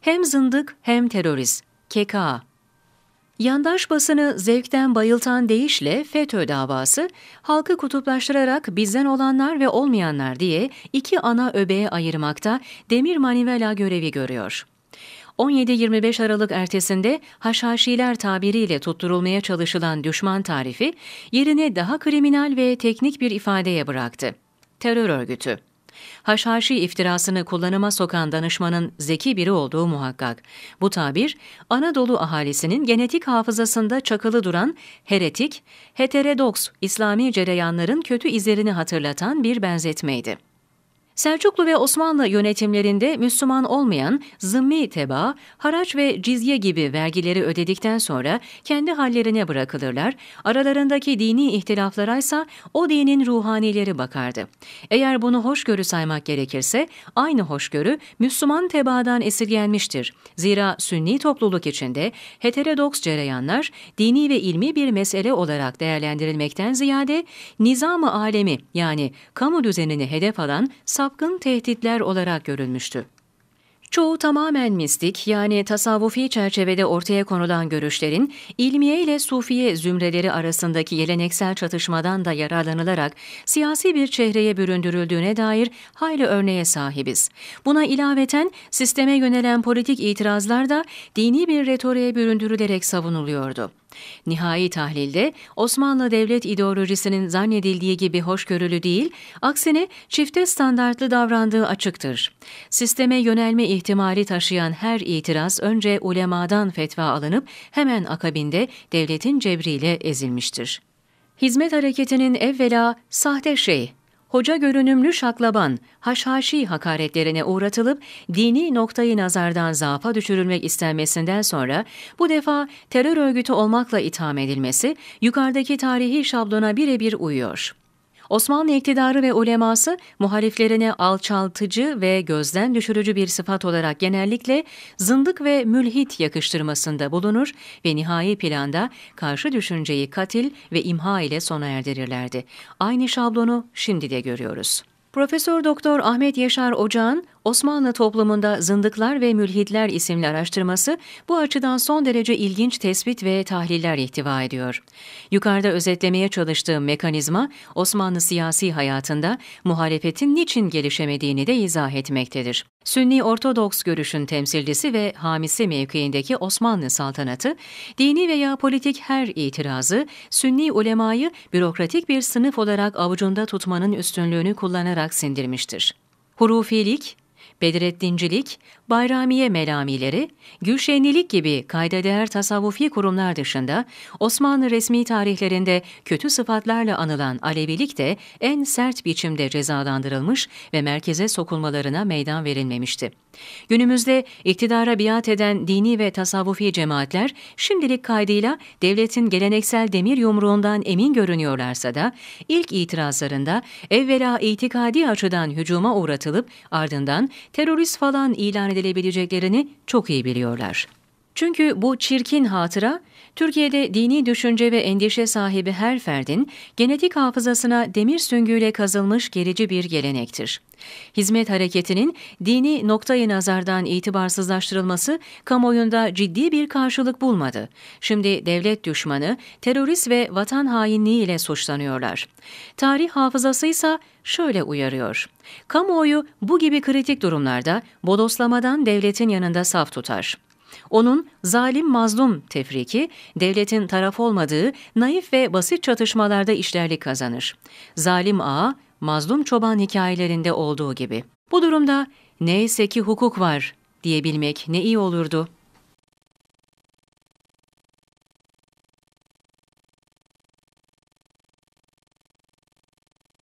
Hem zındık hem terörist. KKA. Yandaş basını zevkten bayıltan deyişle FETÖ davası, halkı kutuplaştırarak bizden olanlar ve olmayanlar diye iki ana öbeğe ayırmakta demir manivela görevi görüyor. 17-25 Aralık ertesinde haşhaşiler tabiriyle tutturulmaya çalışılan düşman tarifi yerine daha kriminal ve teknik bir ifadeye bıraktı. Terör örgütü haşhaşi iftirasını kullanıma sokan danışmanın zeki biri olduğu muhakkak. Bu tabir, Anadolu ahalisinin genetik hafızasında çakılı duran heretik, heterodoks İslami cereyanların kötü izlerini hatırlatan bir benzetmeydi. Selçuklu ve Osmanlı yönetimlerinde Müslüman olmayan zımmi teba, haraç ve cizye gibi vergileri ödedikten sonra kendi hallerine bırakılırlar, aralarındaki dini ihtilaflara ise o dinin ruhanileri bakardı. Eğer bunu hoşgörü saymak gerekirse, aynı hoşgörü Müslüman tebaadan esirgenmiştir. Zira sünni topluluk içinde heterodoks cereyanlar dini ve ilmi bir mesele olarak değerlendirilmekten ziyade nizam-ı alemi yani kamu düzenini hedef alan sağ sapkın tehditler olarak görülmüştü. Çoğu tamamen mistik yani tasavvufi çerçevede ortaya konulan görüşlerin ilmiye ile sufiye zümreleri arasındaki geleneksel çatışmadan da yararlanılarak siyasi bir çehreye büründürüldüğüne dair hayli örneğe sahibiz. Buna ilaveten sisteme yönelen politik itirazlar da dini bir retoriğe büründürülerek savunuluyordu. Nihai tahlilde Osmanlı devlet ideolojisinin zannedildiği gibi hoşgörülü değil, aksine çifte standartlı davrandığı açıktır. Sisteme yönelme ihtimali taşıyan her itiraz önce ulemadan fetva alınıp hemen akabinde devletin cebriyle ezilmiştir. Hizmet hareketinin evvela sahte şey, hoca görünümlü şaklaban, haşhaşi hakaretlerine uğratılıp dini noktayı nazardan zaafa düşürülmek istenmesinden sonra bu defa terör örgütü olmakla itham edilmesi yukarıdaki tarihi şablona birebir uyuyor. Osmanlı iktidarı ve uleması muhaliflerine alçaltıcı ve gözden düşürücü bir sıfat olarak genellikle zındık ve mülhit yakıştırmasında bulunur ve nihai planda karşı düşünceyi katil ve imha ile sona erdirirlerdi. Aynı şablonu şimdi de görüyoruz. Profesör Doktor Ahmet Yaşar Ocağan Osmanlı toplumunda zındıklar ve mülhidler isimli araştırması bu açıdan son derece ilginç tespit ve tahliller ihtiva ediyor. Yukarıda özetlemeye çalıştığım mekanizma Osmanlı siyasi hayatında muhalefetin niçin gelişemediğini de izah etmektedir. Sünni Ortodoks görüşün temsilcisi ve hamisi mevkiindeki Osmanlı saltanatı, dini veya politik her itirazı Sünni ulemayı bürokratik bir sınıf olarak avucunda tutmanın üstünlüğünü kullanarak sindirmiştir. Hurufilik, Bedrettincilik, bayramiye melamileri, gülşenlilik gibi kayda değer tasavvufi kurumlar dışında Osmanlı resmi tarihlerinde kötü sıfatlarla anılan Alevilik de en sert biçimde cezalandırılmış ve merkeze sokulmalarına meydan verilmemişti. Günümüzde iktidara biat eden dini ve tasavvufi cemaatler şimdilik kaydıyla devletin geleneksel demir yumruğundan emin görünüyorlarsa da ilk itirazlarında evvela itikadi açıdan hücuma uğratılıp ardından terörist falan ilan edilebileceklerini çok iyi biliyorlar. Çünkü bu çirkin hatıra Türkiye'de dini düşünce ve endişe sahibi her ferdin genetik hafızasına demir süngüyle kazılmış gerici bir gelenektir. Hizmet hareketinin dini noktayı nazardan itibarsızlaştırılması kamuoyunda ciddi bir karşılık bulmadı. Şimdi devlet düşmanı, terörist ve vatan hainliği ile suçlanıyorlar. Tarih hafızası ise şöyle uyarıyor. Kamuoyu bu gibi kritik durumlarda bodoslamadan devletin yanında saf tutar. Onun zalim mazlum tefriki, devletin taraf olmadığı naif ve basit çatışmalarda işlerlik kazanır. Zalim ağa, mazlum çoban hikayelerinde olduğu gibi. Bu durumda neyse ki hukuk var diyebilmek ne iyi olurdu.''